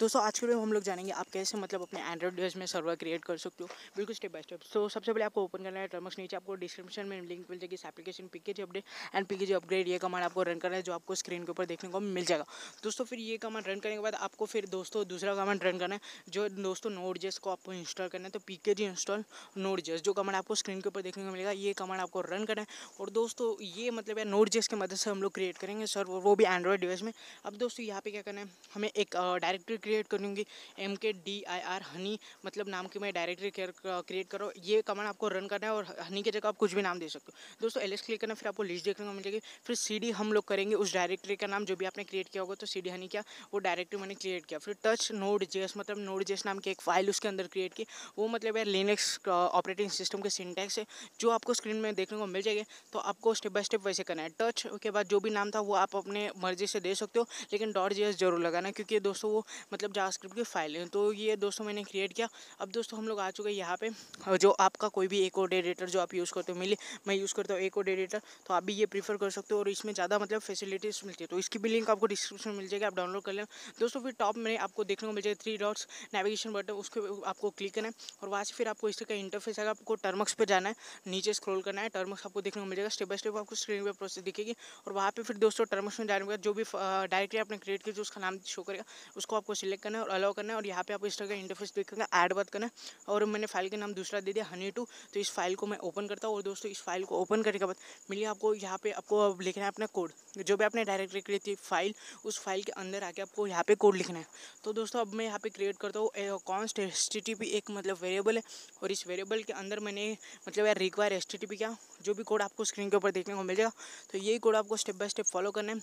दोस्तों आज के वीडियो में हम लोग जानेंगे आप कैसे मतलब अपने एंड्रॉइड डिवाइस में सर्वर क्रिएट कर सकते हो बिल्कुल स्टेप बाय स्टेप तो सबसे पहले आपको ओपन करना है टर्मस नीचे आपको डिस्क्रिप्शन में लिंक मिल जाएगी इस application G update and G upgrade ये कमांड आपको रन करना है जो आपको स्क्रीन के ऊपर देखने को मिल जाएगा दोस्तों फिर ये कमांड रन करने के बाद आपको फिर दोस्तों दूसरा कमांड रन करना है जो दोस्तों नोट जेस को आपको इंस्टॉल करना है तो जी इंस्टॉल नोट जेस जो कमांड आपको स्क्रीन के ऊपर देखने को मिलेगा ये कमांड आपको रन करना है और दोस्तों ये मतलब है नोट जेस की मदद से हम लोग क्रिएट करेंगे सर वो भी एंड्रॉइड डिवाइस में अब दोस्तों यहाँ पे क्या करना है हमें एक डायरेक्टरी क्रिएट करूँगी M K D I R honey मतलब नाम की मैं डायरेक्टरी क्रिएट करो ये कमांड आपको रन करना है और हनी की जगह आप कुछ भी नाम दे सकते हो दोस्तों एल एस क्लिक करना फिर आपको लिस्ट देखने को मिलेगी फिर सी डी हम लोग करेंगे उस डायरेक्टरी का नाम जो भी आपने क्रिएट किया होगा तो सी डी हनी क्या वो डायरेक्टरी मैंने क्रिएट किया फिर टच नोड जेस मतलब नोड जेस नाम की एक फाइल उसके अंदर क्रिएट की वो मतलब यार लिनक्स ऑपरेटिंग सिस्टम के सिंटैक्स है जो आपको स्क्रीन में देखने को मिल जाएगी तो आपको स्टेप बाय स्टेप वैसे करना है टच के बाद जो भी नाम था वो आप अपने मर्जी से दे सकते हो लेकिन डॉट जी जरूर लगाना क्योंकि दोस्तों वो मतलब मतलब जावास्क्रिप्ट की फाइल है तो ये दोस्तों मैंने क्रिएट किया अब दोस्तों हम लोग आ चुके हैं यहाँ पे जो आपका कोई भी एक कोड जो आप यूज़ करते हो मिले मैं यूज़ करता हूँ एक कोड तो आप भी ये प्रीफर कर सकते हो और इसमें ज़्यादा मतलब फैसिलिटीज़ मिलती है तो इसकी भी लिंक आपको डिस्क्रिप्शन मिल जाएगी आप डाउनलोड कर लेना दोस्तों फिर टॉप में आपको देखने को मिल जाएगा थ्री डॉट्स नेविगेशन बटन उसके आपको क्लिक करना है और वहाँ से फिर आपको इसका इंटरफेस है आपको टर्मक्स पर जाना है नीचे स्क्रॉल करना है टर्मक्स आपको देखने को मिल जाएगा स्टेप बाय स्टेप आपको स्क्रीन पर प्रोसेस दिखेगी और वहाँ पर फिर दोस्तों टर्मक्स में जाने के बाद जो भी डायरेक्टली आपने क्रिएट किया जो उसका नाम शो करेगा उसको आपको सिलेक्ट करना है और अलाउ करना है और यहाँ पे आपको इस तरह का इंटरफेस क्लिक करना ऐड बात करना और मैंने फाइल का नाम दूसरा दे दिया हनी टू तो इस फाइल को मैं ओपन करता हूँ और दोस्तों इस फाइल को ओपन करने के बाद मिली आपको यहाँ पे आपको लिखना है अपना कोड जो भी आपने डायरेक्टली क्रिएट थी फाइल उस फाइल के अंदर आके आपको यहाँ पे कोड लिखना है तो दोस्तों अब मैं यहाँ पे क्रिएट करता हूँ कॉन्स्ट एस एक मतलब वेरिएबल है और इस वेरिएबल के अंदर मैंने मतलब यार रिक्वायर एस क्या जो भी कोड आपको स्क्रीन के ऊपर देखने को मिल जाएगा तो यही कोड आपको स्टेप बाय स्टेप फॉलो करना है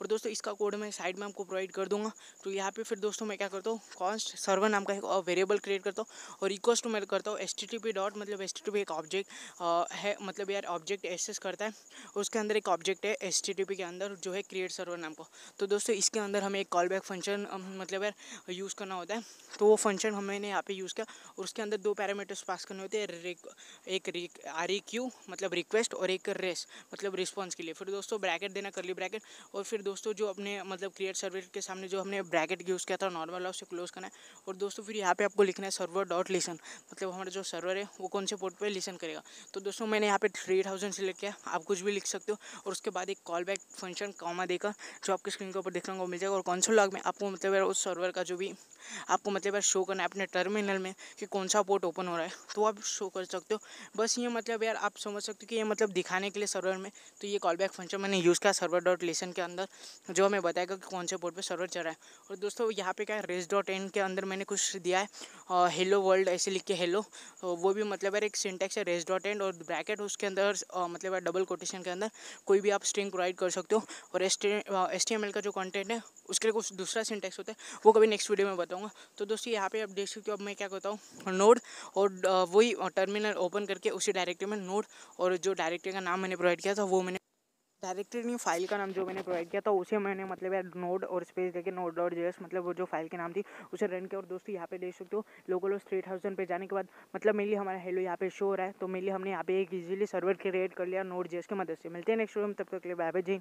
और दोस्तों इसका कोड मैं साइड में आपको प्रोवाइड कर दूँगा तो यहाँ पर फिर दोस्तों टू मैं क्या करता हूँ कॉन्स्ट सर्वर नाम का एक वेरिएबल क्रिएट करता हूँ और रिक्वेस्ट टू मैं करता हूँ एस टी डॉट मतलब एस टी एक ऑब्जेक्ट है मतलब यार ऑब्जेक्ट एसेस करता है उसके अंदर एक ऑब्जेक्ट है एस टी टी पी के अंदर जो है क्रिएट सर्वर नाम को तो दोस्तों इसके अंदर हमें एक कॉल बैक फंक्शन मतलब यार यूज़ करना होता है तो वो फंक्शन हमने यहाँ पे यूज़ किया और उसके अंदर दो पैरामीटर्स पास करने होते हैं एक आर क्यू मतलब रिक्वेस्ट और एक रेस मतलब रिस्पॉन्स के लिए फिर दोस्तों ब्रैकेट देना कर ली ब्रैकेट और फिर दोस्तों जो अपने मतलब क्रिएट सर्वर के सामने जो हमने ब्रैकेट यूज़ किया था नॉर्मल है उसे क्लोज करना है और दोस्तों फिर यहाँ पे आपको लिखना है सर्वर डॉट लिसन मतलब हमारा जो सर्वर है वो कौन से पोर्ट पे लिसन करेगा तो दोस्तों मैंने यहाँ पे थ्री थाउजेंड सेलेक्ट किया आप कुछ भी लिख सकते हो और उसके बाद एक कॉल बैक फंक्शन कॉमा देकर जो आपकी स्क्रीन के ऊपर देखने को मिल जाएगा और कौन लॉग में आपको मतलब यार उस सर्वर का जो भी आपको मतलब यार शो करना है अपने टर्मिनल में कि कौन सा पोर्ट ओपन हो रहा है तो आप शो कर सकते हो बस ये मतलब यार आप समझ सकते हो कि ये मतलब दिखाने के लिए सर्वर में तो ये कॉल बैक फंक्शन मैंने यूज़ किया सर्वर डॉट लेसन के अंदर जो हमें बताएगा कि कौन से पोर्ट पर सर्वर चल रहा है और दोस्तों यहाँ કે રેસ ડોટ એન કે અંદર મેને કુછ દિયા હે હેલો વર્લ્ડ એસે લખ કે હેલો તો વો ભી મતલબ યાર એક સિન્ટેક્સ હે રેસ ડોટ એન ઓર બ્રેકેટઉસ કે અંદર મતલબ યાર ડબલ કોટેશન કે અંદર કોઈ ભી આપ સ્ટ્રિંગ પ્રોવાઈડ કર સકતે હો ઓર એસ્ટમલ કા જો કન્ટેન્ટ હે ઉસકે લિયે કુછ દુસરા સિન્ટેક્સ હોતા હે વો કભી નેક્સ્ટ વિડિયો મે બતાઉંગા તો દોસ્તો યહા પે અપડેટ કેબ મેં ક્યા કરતો હું નોડ ઓર વોહી ટર્મિનલ ઓપન કરકે ઉસી ડાયરેક્ટરી મે નોડ ઓર જો ડાયરેક્ટરી કા નામ મેને પ્રોવાઈડ કિયા તો વો डायरेक्टरी नहीं फाइल का नाम जो मैंने प्रोवाइड किया था उसे मैंने मतलब यार नोड और स्पेस देके नोड डॉट जेस मतलब वो जो फाइल के नाम थी उसे रन किया और दोस्तों यहाँ पे देख सकते हो लोगो लोग थ्री थाउजेंड पे जाने के बाद मतलब मेनली हमारा हेलो यहाँ पे शो हो रहा है तो मेनली हमने यहाँ पे एक इजीली सर्वर क्रिएट कर लिया नोड जेस की मदद से मिलते हैं नेक्स्ट वीडियो में तब तक के लिए बाय बाय जी